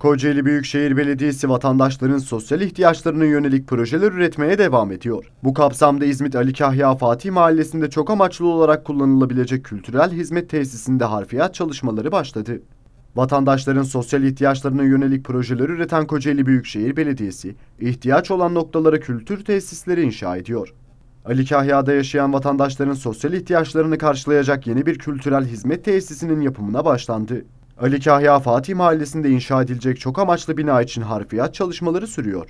Kocaeli Büyükşehir Belediyesi vatandaşların sosyal ihtiyaçlarına yönelik projeler üretmeye devam ediyor. Bu kapsamda İzmit Ali Kahya Fatih Mahallesi'nde çok amaçlı olarak kullanılabilecek kültürel hizmet tesisinde harfiyat çalışmaları başladı. Vatandaşların sosyal ihtiyaçlarına yönelik projeler üreten Kocaeli Büyükşehir Belediyesi, ihtiyaç olan noktalara kültür tesisleri inşa ediyor. Ali Kahya'da yaşayan vatandaşların sosyal ihtiyaçlarını karşılayacak yeni bir kültürel hizmet tesisinin yapımına başlandı. Ali Kahya Fatih Mahallesi'nde inşa edilecek çok amaçlı bina için harfiyat çalışmaları sürüyor.